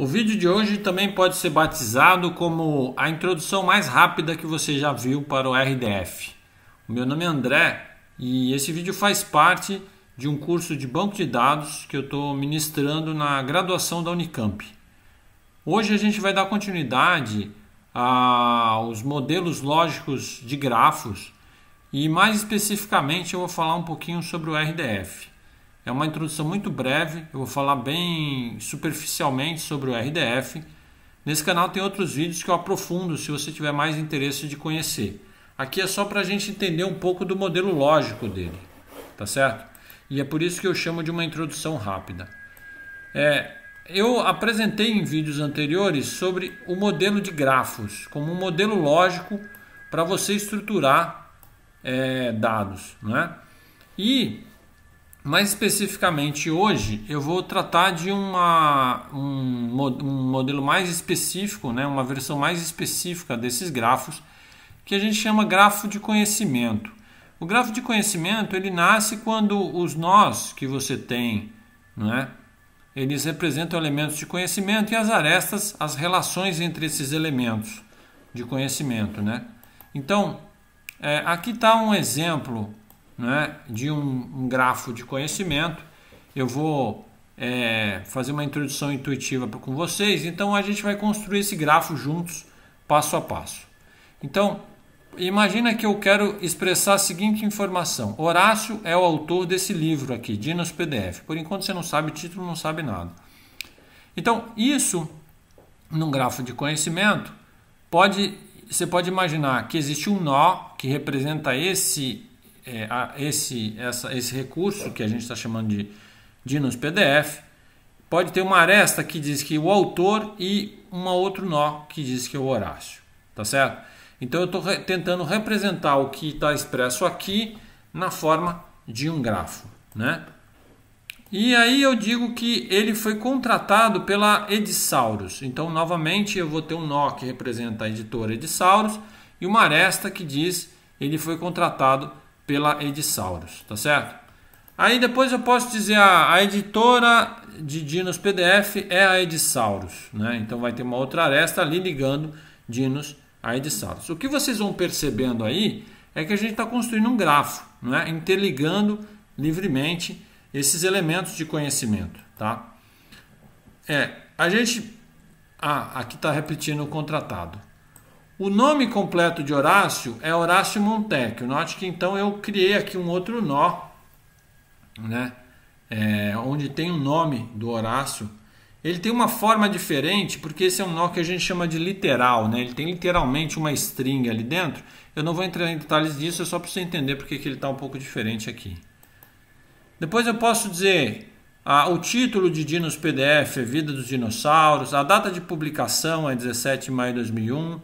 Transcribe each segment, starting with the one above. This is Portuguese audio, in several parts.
O vídeo de hoje também pode ser batizado como a introdução mais rápida que você já viu para o RDF. O meu nome é André e esse vídeo faz parte de um curso de banco de dados que eu estou ministrando na graduação da Unicamp. Hoje a gente vai dar continuidade aos modelos lógicos de grafos e mais especificamente eu vou falar um pouquinho sobre o RDF. É uma introdução muito breve, eu vou falar bem superficialmente sobre o RDF. Nesse canal tem outros vídeos que eu aprofundo se você tiver mais interesse de conhecer. Aqui é só para a gente entender um pouco do modelo lógico dele, tá certo? E é por isso que eu chamo de uma introdução rápida. É, eu apresentei em vídeos anteriores sobre o modelo de grafos como um modelo lógico para você estruturar é, dados, né? E mais especificamente hoje, eu vou tratar de uma, um, um, modelo mais específico, né, uma versão mais específica desses grafos, que a gente chama grafo de conhecimento. O grafo de conhecimento ele nasce quando os nós que você tem, né, eles representam elementos de conhecimento e as arestas, as relações entre esses elementos de conhecimento. Né? Então, é, aqui está um exemplo né, de um, um grafo de conhecimento. Eu vou é, fazer uma introdução intuitiva com vocês, então a gente vai construir esse grafo juntos, passo a passo. Então, imagina que eu quero expressar a seguinte informação: Horácio é o autor desse livro aqui, Dinos PDF. Por enquanto você não sabe o título, não sabe nada. Então, isso num grafo de conhecimento, pode você pode imaginar que existe um nó que representa esse é, a, esse, essa, esse recurso que a gente está chamando de Dinos PDF, pode ter uma aresta que diz que o autor e um outro nó que diz que é o Horácio, tá certo? Então eu estou re tentando representar o que está expresso aqui na forma de um grafo, né? E aí eu digo que ele foi contratado pela Edisaurus. Então novamente eu vou ter um nó que representa a editora Edisaurus e uma aresta que diz ele foi contratado pela Edisaurus, tá certo? Aí depois eu posso dizer ah, a, editora de Dinos PDF é a Edisaurus, né? Então vai ter uma outra aresta ali ligando Dinos a Edisaurus. O que vocês vão percebendo aí é que a gente está construindo um grafo, né? interligando livremente esses elementos de conhecimento. Tá? É, a gente. Ah, aqui está repetindo o contratado. O nome completo de Horácio é Horácio Montecchio. Note que então eu criei aqui um outro nó, né? É, onde tem o nome do Horácio. Ele tem uma forma diferente, porque esse é um nó que a gente chama de literal, né? Ele tem literalmente uma string ali dentro. Eu não vou entrar em detalhes disso, é só para você entender porque que ele está um pouco diferente aqui. Depois eu posso dizer ah, o título de Dinos PDF é Vida dos Dinossauros, a data de publicação é 17 de maio de 2001,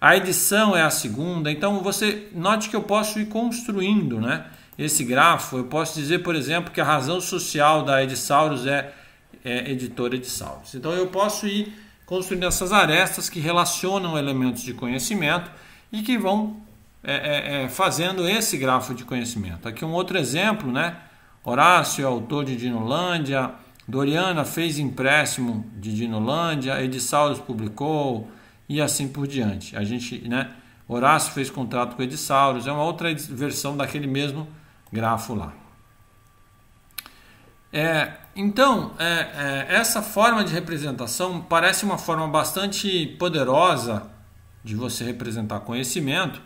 a edição é a segunda, então você note que eu posso ir construindo né, esse grafo. Eu posso dizer, por exemplo, que a razão social da Edisaurus é, é editora Edisaurus. Então eu posso ir construindo essas arestas que relacionam elementos de conhecimento e que vão é, é, é fazendo esse grafo de conhecimento. Aqui um outro exemplo, né? Horácio é autor de Dinolândia, Doriana fez empréstimo de Dinolândia, Edisaurus publicou, e assim por diante. A gente, né? Horácio fez contrato com Edissauros, é uma outra versão daquele mesmo grafo lá. É, então, é, é, essa forma de representação parece uma forma bastante poderosa de você representar conhecimento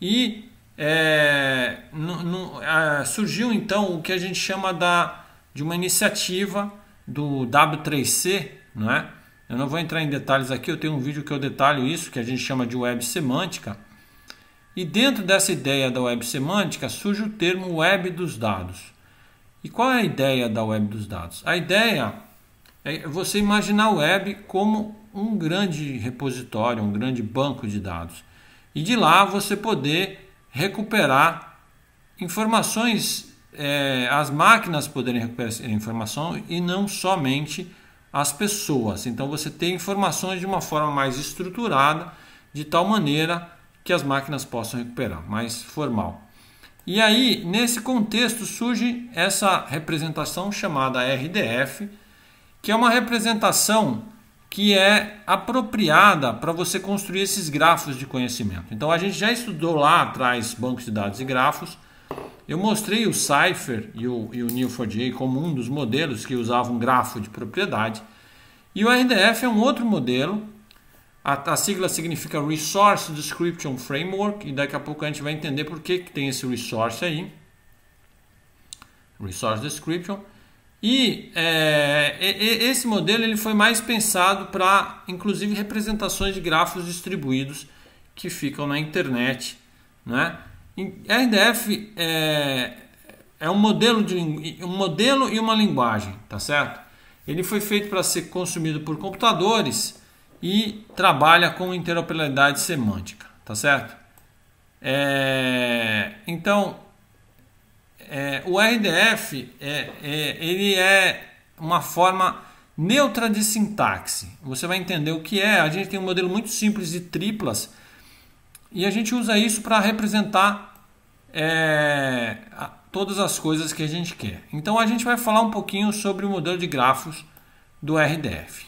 e é, é, surgiu então o que a gente chama da, de uma iniciativa do W3C, não é? Eu não vou entrar em detalhes aqui, eu tenho um vídeo que eu detalho isso, que a gente chama de web semântica. E dentro dessa ideia da web semântica surge o termo web dos dados. E qual é a ideia da web dos dados? A ideia é você imaginar a web como um grande repositório, um grande banco de dados. E de lá você poder recuperar informações, é, as máquinas poderem recuperar informação e não somente as pessoas. Então você tem informações de uma forma mais estruturada, de tal maneira que as máquinas possam recuperar, mais formal. E aí, nesse contexto, surge essa representação chamada RDF, que é uma representação que é apropriada para você construir esses grafos de conhecimento. Então a gente já estudou lá atrás bancos de dados e grafos eu mostrei o Cypher e o, e o Neo4j como um dos modelos que usavam grafo de propriedade. E o RDF é um outro modelo. A, a, sigla significa Resource Description Framework. E daqui a pouco a gente vai entender por que, que tem esse resource aí. Resource Description. E é, esse modelo ele foi mais pensado para, inclusive, representações de grafos distribuídos que ficam na internet, né? RDF é, é um modelo de um modelo e uma linguagem, tá certo? Ele foi feito para ser consumido por computadores e trabalha com interoperabilidade semântica, tá certo? É, então é, o RDF é, é, ele é uma forma neutra de sintaxe. Você vai entender o que é. A gente tem um modelo muito simples de triplas e a gente usa isso para representar é, todas as coisas que a gente quer. Então a gente vai falar um pouquinho sobre o modelo de grafos do RDF.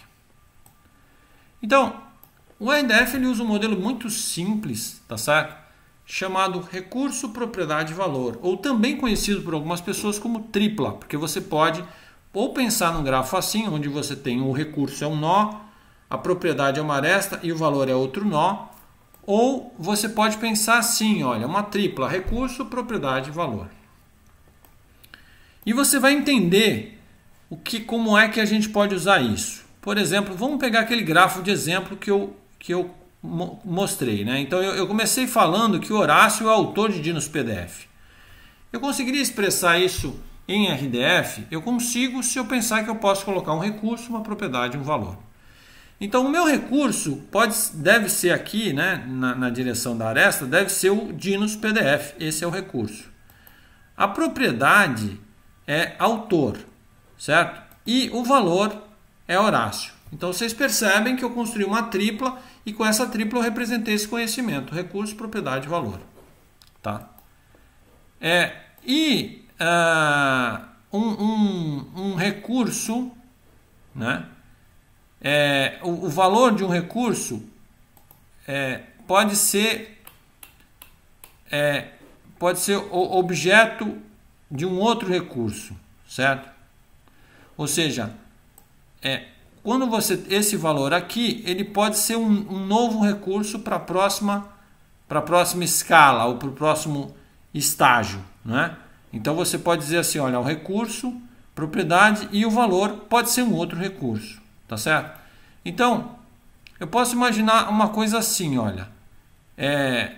Então, o RDF ele usa um modelo muito simples, tá certo? Chamado recurso, propriedade e valor, ou também conhecido por algumas pessoas como tripla, porque você pode ou pensar num grafo assim, onde você tem o recurso é um nó, a propriedade é uma aresta e o valor é outro nó, ou você pode pensar assim, olha, uma tripla, recurso, propriedade e valor. E você vai entender o que, como é que a gente pode usar isso. Por exemplo, vamos pegar aquele grafo de exemplo que eu, que eu mostrei. Né? Então eu, eu comecei falando que Horácio é autor de Dinos PDF. Eu conseguiria expressar isso em RDF? Eu consigo se eu pensar que eu posso colocar um recurso, uma propriedade, um valor. Então, o meu recurso pode, deve ser aqui, né, na, na direção da aresta, deve ser o Dinos PDF. Esse é o recurso. A propriedade é autor, certo? E o valor é Horácio. Então, vocês percebem que eu construí uma tripla e com essa tripla eu representei esse conhecimento. Recurso, propriedade, valor. Tá? É, e uh, um, um, um recurso, né? é, o, o, valor de um recurso é, pode ser é, pode ser objeto de um outro recurso, certo? Ou seja, é, quando você esse valor aqui, ele pode ser um, um novo recurso para a próxima para a próxima escala ou para o próximo estágio, né? Então você pode dizer assim, olha, o recurso, propriedade e o valor pode ser um outro recurso tá certo? Então, eu posso imaginar uma coisa assim, olha. É,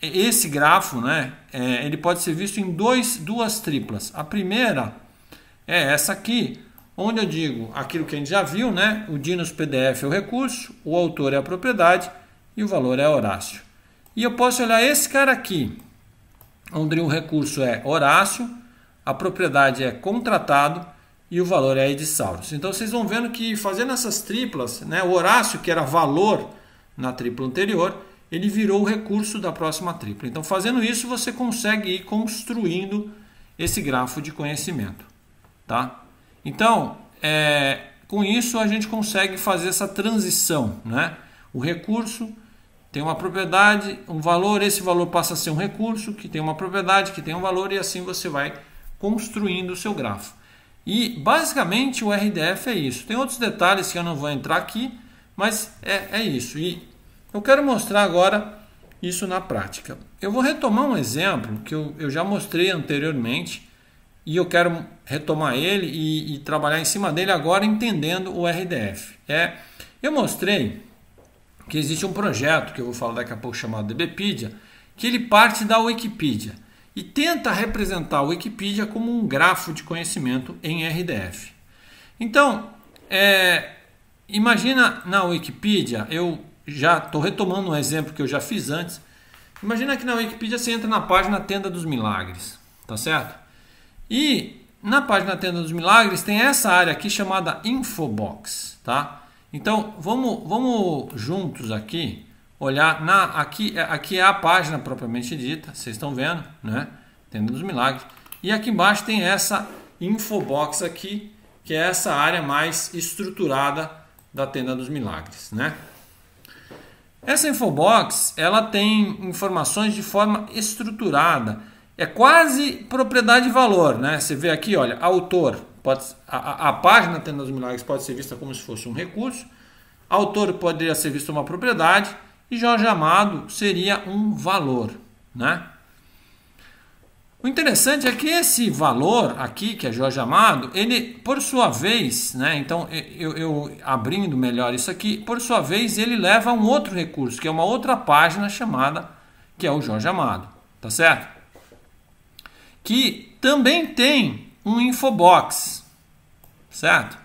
esse grafo, né, é, ele pode ser visto em dois, duas triplas. A primeira é essa aqui, onde eu digo aquilo que a gente já viu, né? O Dinos PDF é o recurso, o autor é a propriedade e o valor é Horácio. E eu posso olhar esse cara aqui, onde o recurso é Horácio, a propriedade é contratado e o valor é de Então vocês vão vendo que fazendo essas triplas, né, o Horácio, que era valor na tripla anterior, ele virou o recurso da próxima tripla. Então fazendo isso você consegue ir construindo esse grafo de conhecimento. Tá? Então, é, com isso a gente consegue fazer essa transição. Né? O recurso tem uma propriedade, um valor, esse valor passa a ser um recurso que tem uma propriedade, que tem um valor, e assim você vai construindo o seu grafo. E basicamente o RDF é isso. Tem outros detalhes que eu não vou entrar aqui, mas é, é isso. E eu quero mostrar agora isso na prática. Eu vou retomar um exemplo que eu, eu já mostrei anteriormente e eu quero retomar ele e, e trabalhar em cima dele agora entendendo o RDF. É, eu mostrei que existe um projeto que eu vou falar daqui a pouco chamado DBpedia, que ele parte da Wikipedia e tenta representar a Wikipedia como um grafo de conhecimento em RDF. Então, é, imagina na Wikipedia, eu já estou retomando um exemplo que eu já fiz antes. Imagina que na Wikipedia você entra na página Tenda dos Milagres, tá certo? E na página Tenda dos Milagres tem essa área aqui chamada Infobox, tá? Então, vamos, vamos juntos aqui olhar na aqui, é, aqui é a página propriamente dita, vocês estão vendo, né? Tenda dos Milagres. E aqui embaixo tem essa infobox aqui, que é essa área mais estruturada da Tenda dos Milagres, né? Essa infobox, ela tem informações de forma estruturada. É quase propriedade e valor, né? Você vê aqui, olha, autor. Pode, a, a página Tenda dos Milagres pode ser vista como se fosse um recurso. Autor poderia ser visto uma propriedade e Jorge Amado seria um valor, né? O interessante é que esse valor aqui, que é Jorge Amado, ele, por sua vez, né? Então, eu, eu abrindo melhor isso aqui, por sua vez, ele leva um outro recurso, que é uma outra página chamada, que é o Jorge Amado, tá certo? Que também tem um infobox, certo?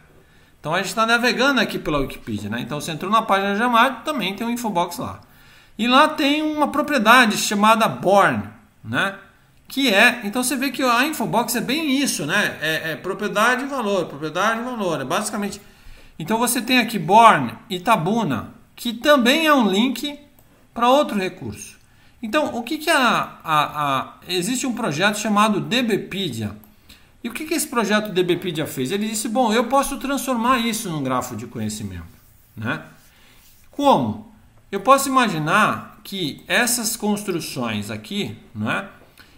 Então a gente está navegando aqui pela Wikipedia, né? Então você entrou na página de Jamad, também tem um infobox lá. E lá tem uma propriedade chamada Born, né? Que é, então você vê que a infobox é bem isso, né? É, é propriedade e valor, propriedade e valor, é basicamente. Então você tem aqui Born e Tabuna, que também é um link para outro recurso. Então o que que a, a, a existe um projeto chamado DBpedia e o que, que esse projeto DBpedia fez? Ele disse, bom, eu posso transformar isso num grafo de conhecimento. Né? Como? Eu posso imaginar que essas construções aqui, né?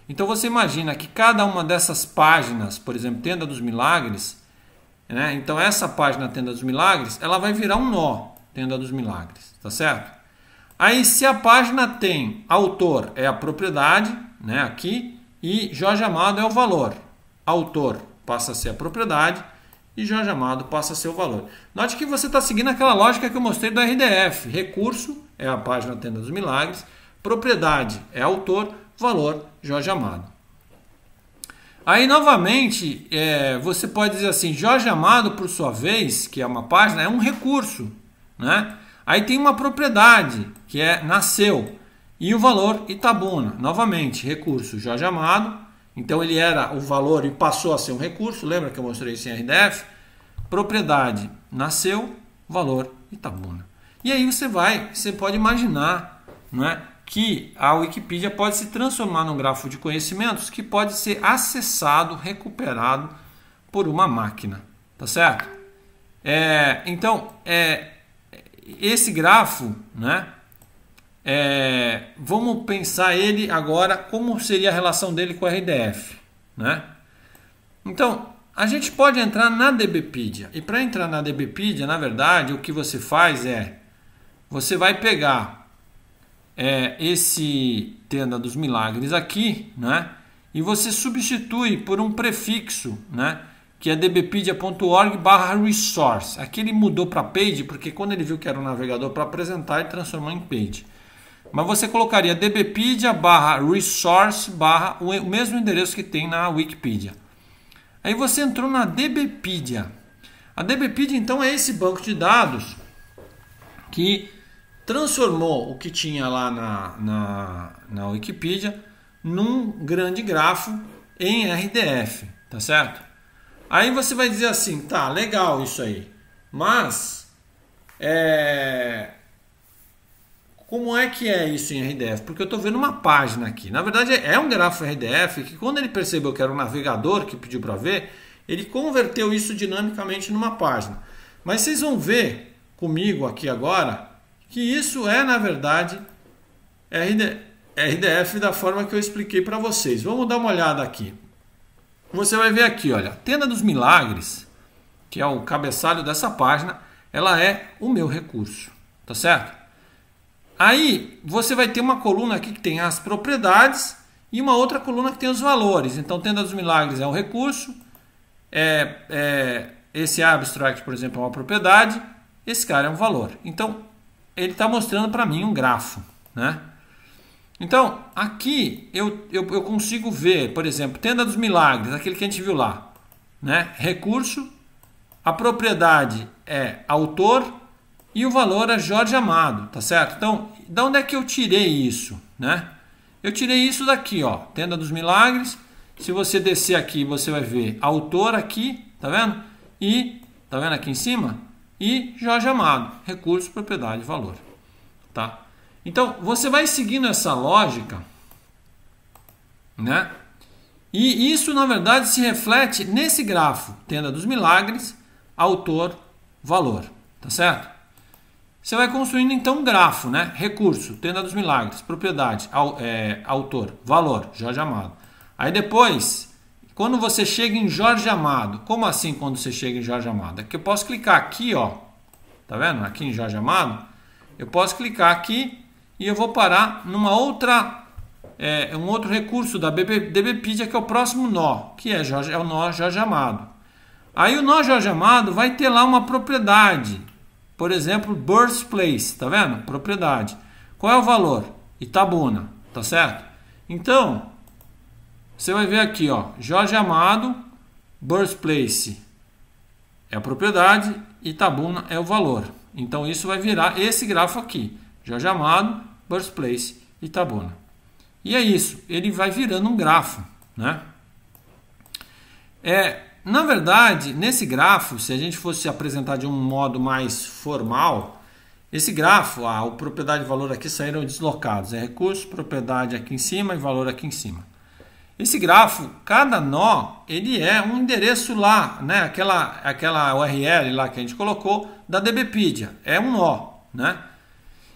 então você imagina que cada uma dessas páginas, por exemplo, Tenda dos Milagres, né? então essa página Tenda dos Milagres, ela vai virar um nó, Tenda dos Milagres, tá certo? Aí se a página tem autor é a propriedade, né, aqui, e Jorge Amado é o valor, autor passa a ser a propriedade e Jorge Amado passa a ser o valor. Note que você está seguindo aquela lógica que eu mostrei do RDF. Recurso é a página Tenda dos Milagres, propriedade é autor, valor Jorge Amado. Aí, novamente, é, você pode dizer assim, Jorge Amado, por sua vez, que é uma página, é um recurso. Né? Aí tem uma propriedade, que é nasceu, e o valor Itabuna. Novamente, recurso Jorge Amado, então ele era o valor e passou a ser um recurso, lembra que eu mostrei isso em RDF? Propriedade nasceu, valor e tabuna. Tá né? E aí você vai, você pode imaginar não é, que a Wikipedia pode se transformar num grafo de conhecimentos que pode ser acessado, recuperado por uma máquina, tá certo? É, então, é, esse grafo, né, é, vamos pensar ele agora como seria a relação dele com o RDF, né? Então, a gente pode entrar na DBpedia. E para entrar na DBpedia, na verdade, o que você faz é você vai pegar é, esse tenda dos milagres aqui, né? E você substitui por um prefixo, né? Que é dbpedia.org/resource. Aqui ele mudou para page porque quando ele viu que era um navegador para apresentar, ele transformou em page. Mas você colocaria dbpedia barra resource barra o mesmo endereço que tem na Wikipedia. Aí você entrou na dbpedia. A dbpedia então é esse banco de dados que transformou o que tinha lá na, na, na Wikipedia num grande grafo em RDF, tá certo? Aí você vai dizer assim, tá, legal isso aí, mas é, como é que é isso em RDF? Porque eu estou vendo uma página aqui. Na verdade, é um grafo RDF que, quando ele percebeu que era um navegador que pediu para ver, ele converteu isso dinamicamente numa página. Mas vocês vão ver comigo aqui agora que isso é, na verdade, RDF da forma que eu expliquei para vocês. Vamos dar uma olhada aqui. Você vai ver aqui, olha, Tenda dos Milagres, que é o cabeçalho dessa página, ela é o meu recurso, tá certo? Aí você vai ter uma coluna aqui que tem as propriedades e uma outra coluna que tem os valores. Então, Tenda dos Milagres é um recurso, é, é, esse abstract, por exemplo, é uma propriedade, esse cara é um valor. Então, ele está mostrando para mim um grafo. Né? Então, aqui eu, eu, eu, consigo ver, por exemplo, Tenda dos Milagres, aquele que a gente viu lá. Né? Recurso, a propriedade é autor e o valor é Jorge Amado, tá certo? Então, de onde é que eu tirei isso, né? Eu tirei isso daqui, ó, Tenda dos Milagres. Se você descer aqui, você vai ver autor aqui, tá vendo? E, tá vendo aqui em cima? E Jorge Amado, recurso, propriedade, valor, tá? Então, você vai seguindo essa lógica, né? E isso, na verdade, se reflete nesse grafo, Tenda dos Milagres, autor, valor, tá certo? Você vai construindo então um grafo, né? Recurso, Tenda dos Milagres, propriedade, é, autor, valor, Jorge Amado. Aí depois, quando você chega em Jorge Amado, como assim quando você chega em Jorge Amado? É que eu posso clicar aqui, ó. Tá vendo? Aqui em Jorge Amado, eu posso clicar aqui e eu vou parar numa outra é, um outro recurso da DBpedia que é o próximo nó, que é, Jorge, é o nó Jorge Amado. Aí o nó Jorge Amado vai ter lá uma propriedade, por exemplo, birthplace, tá vendo? Propriedade. Qual é o valor? Itabuna, tá certo? Então, você vai ver aqui, ó, Jorge Amado, birthplace é a propriedade, Itabuna é o valor. Então isso vai virar esse grafo aqui, Jorge Amado, birthplace, Itabuna. E é isso, ele vai virando um grafo, né? É, na verdade, nesse grafo, se a gente fosse apresentar de um modo mais formal, esse grafo, ah, o propriedade e valor aqui saíram deslocados. É recurso, propriedade aqui em cima e valor aqui em cima. Esse grafo, cada nó, ele é um endereço lá, né? Aquela, aquela URL lá que a gente colocou da DBpedia. É um nó, né?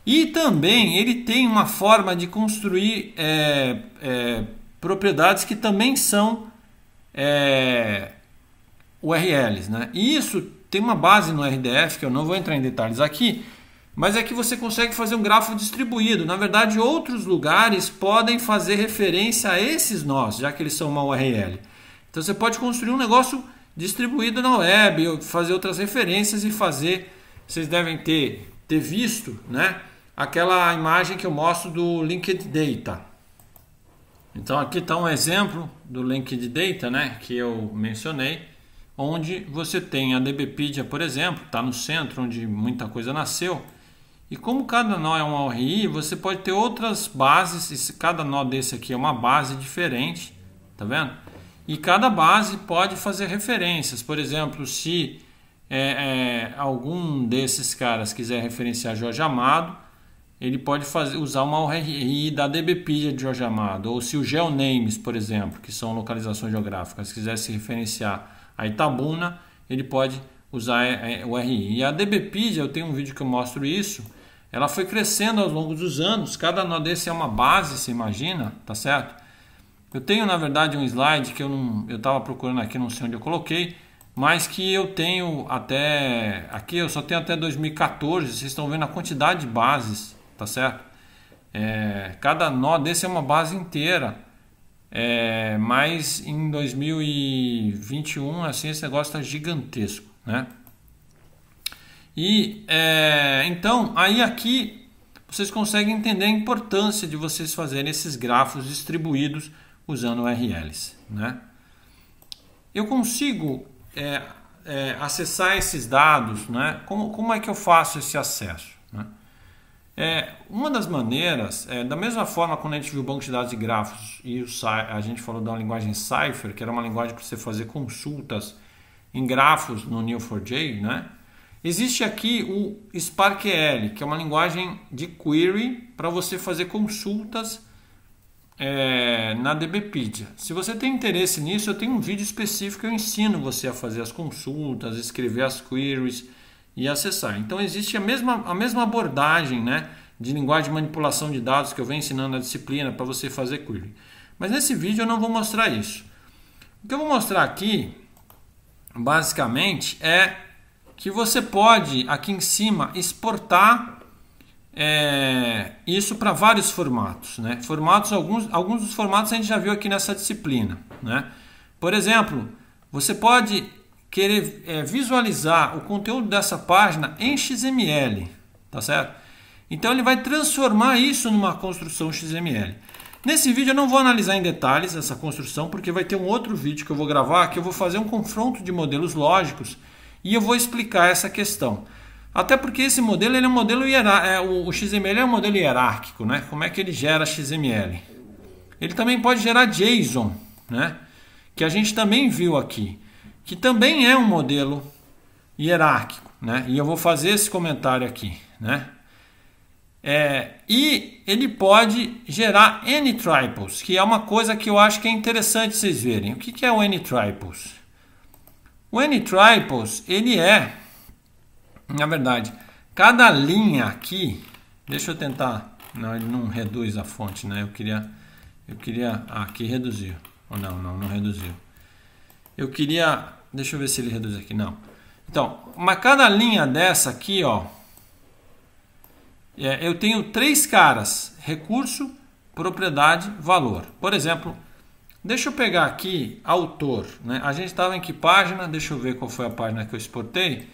E também ele tem uma forma de construir é, é, propriedades que também são é, URLs. Né? E isso tem uma base no RDF, que eu não vou entrar em detalhes aqui, mas é que você consegue fazer um grafo distribuído. Na verdade, outros lugares podem fazer referência a esses nós, já que eles são uma URL. Então você pode construir um negócio distribuído na web, fazer outras referências e fazer. Vocês devem ter, ter visto né, aquela imagem que eu mostro do Linked Data. Então aqui está um exemplo do Linked Data né, que eu mencionei onde você tem a DBpedia, por exemplo, está no centro onde muita coisa nasceu. E como cada nó é um ORI, você pode ter outras bases, e cada nó desse aqui é uma base diferente, tá vendo? E cada base pode fazer referências, por exemplo, se é, é, algum desses caras quiser referenciar Jorge Amado, ele pode fazer, usar uma URI da DBpedia de Jorge Amado, ou se o GeoNames, por exemplo, que são localizações geográficas, quisesse referenciar a Itabuna, ele pode usar é, é, o RI. E a DBPID, eu tenho um vídeo que eu mostro isso, ela foi crescendo ao longo dos anos, cada nó desse é uma base, se imagina, tá certo? Eu tenho, na verdade, um slide que eu não, eu estava procurando aqui, não sei onde eu coloquei, mas que eu tenho até, aqui eu só tenho até 2014, vocês estão vendo a quantidade de bases, tá certo? É, cada nó desse é uma base inteira, é, mas em 2021, assim, esse negócio está gigantesco, né? E é, então, aí aqui vocês conseguem entender a importância de vocês fazerem esses grafos distribuídos usando URLs, né? Eu consigo é, é, acessar esses dados, né? Como, como é que eu faço esse acesso? É, uma das maneiras, é, da mesma forma quando a gente viu o banco de dados de grafos e o, a gente falou da linguagem Cypher, que era uma linguagem para você fazer consultas em grafos no Neo4j, né? Existe aqui o SparkL, que é uma linguagem de query para você fazer consultas é, na DBpedia. Se você tem interesse nisso, eu tenho um vídeo específico que eu ensino você a fazer as consultas, escrever as queries, e acessar. Então existe a mesma, a mesma abordagem né, de linguagem de manipulação de dados que eu venho ensinando na disciplina para você fazer query. Mas nesse vídeo eu não vou mostrar isso. O que eu vou mostrar aqui, basicamente, é que você pode aqui em cima exportar é, isso para vários formatos, né? Formatos alguns, alguns dos formatos a gente já viu aqui nessa disciplina, né? Por exemplo, você pode querer é, visualizar o conteúdo dessa página em XML, tá certo? Então ele vai transformar isso numa construção XML. Nesse vídeo eu não vou analisar em detalhes essa construção, porque vai ter um outro vídeo que eu vou gravar que eu vou fazer um confronto de modelos lógicos e eu vou explicar essa questão. Até porque esse modelo ele é um modelo é, o XML é um modelo hierárquico, né? Como é que ele gera XML? Ele também pode gerar JSON, né? Que a gente também viu aqui que também é um modelo hierárquico, né? E eu vou fazer esse comentário aqui, né? É, e ele pode gerar n-triples, que é uma coisa que eu acho que é interessante vocês verem. O que, que é o n-triples? O n-triples, ele é, na verdade, cada linha aqui, deixa eu tentar, não, ele não reduz a fonte, né? Eu queria, eu queria, ah, aqui reduziu, ou não, não, não reduziu eu queria... Deixa eu ver se ele reduz aqui. Não. Então, uma, cada linha dessa aqui, ó. É, eu tenho três caras. Recurso, propriedade, valor. Por exemplo, deixa eu pegar aqui autor. Né? A gente estava em que página? Deixa eu ver qual foi a página que eu exportei.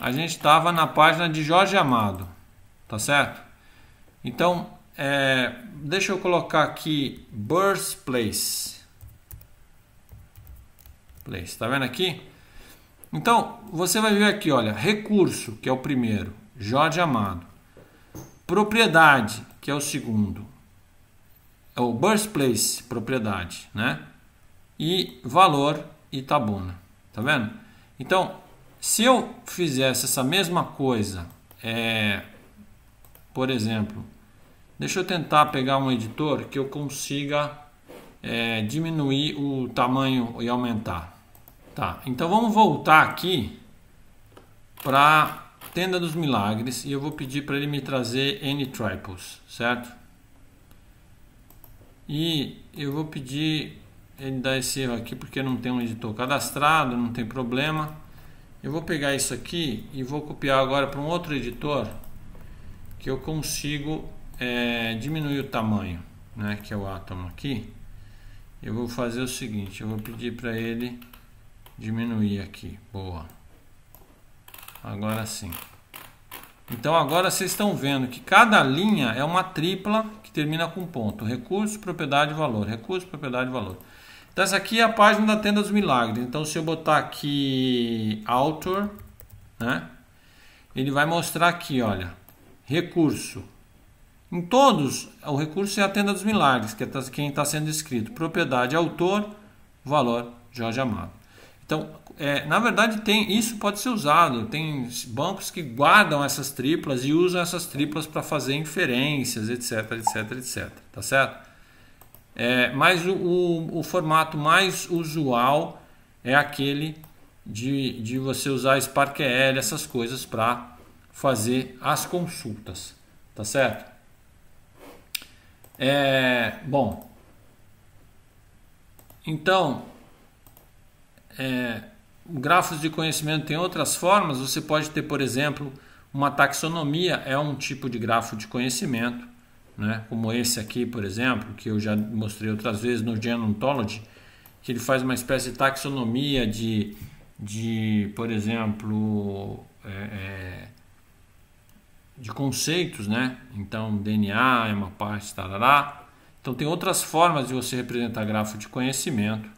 A gente estava na página de Jorge Amado. Tá certo? Então, é, deixa eu colocar aqui birthplace place. Está vendo aqui? Então, você vai ver aqui, olha, recurso, que é o primeiro, Jorge Amado. Propriedade, que é o segundo. É o birthplace, propriedade, né? E valor, Itabuna. Tá vendo? Então, se eu fizesse essa mesma coisa, é, por exemplo, deixa eu tentar pegar um editor que eu consiga é, diminuir o tamanho e aumentar. Tá, então vamos voltar aqui para Tenda dos Milagres e eu vou pedir para ele me trazer N triples, certo? E eu vou pedir ele dar esse erro aqui porque não tem um editor cadastrado, não tem problema. Eu vou pegar isso aqui e vou copiar agora para um outro editor que eu consigo é, diminuir o tamanho, né? Que é o átomo aqui. Eu vou fazer o seguinte, eu vou pedir para ele diminuir aqui. Boa. Agora sim. Então agora vocês estão vendo que cada linha é uma tripla que termina com ponto. Recurso, propriedade, valor. Recurso, propriedade, valor. Então essa aqui é a página da Tenda dos Milagres. Então se eu botar aqui autor né? Ele vai mostrar aqui, olha. Recurso. Em todos, o recurso é a Tenda dos Milagres, que é tá, quem está sendo escrito. Propriedade, autor, valor, Jorge Amado. Então, é, na verdade, tem isso pode ser usado. Tem bancos que guardam essas triplas e usam essas triplas para fazer inferências, etc, etc, etc. Tá certo? É, mas o, o, o, formato mais usual é aquele de, de você usar SparkL, essas coisas para fazer as consultas. Tá certo? É, bom, então é, grafos de conhecimento tem outras formas. Você pode ter, por exemplo, uma taxonomia é um tipo de grafo de conhecimento, né? como esse aqui, por exemplo, que eu já mostrei outras vezes no Genontology, que ele faz uma espécie de taxonomia de, de por exemplo, é, é, de conceitos, né? Então, DNA é uma parte, tarará. Então, tem outras formas de você representar grafo de conhecimento.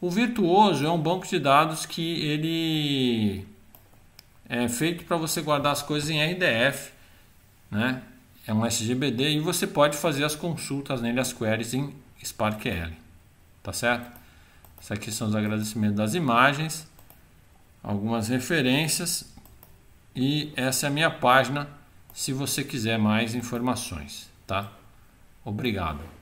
O Virtuoso é um banco de dados que ele é feito para você guardar as coisas em RDF, né? É um SGBD e você pode fazer as consultas nele, as queries em SparkL, tá certo? Isso aqui são os agradecimentos das imagens, algumas referências e essa é a minha página se você quiser mais informações, tá? Obrigado.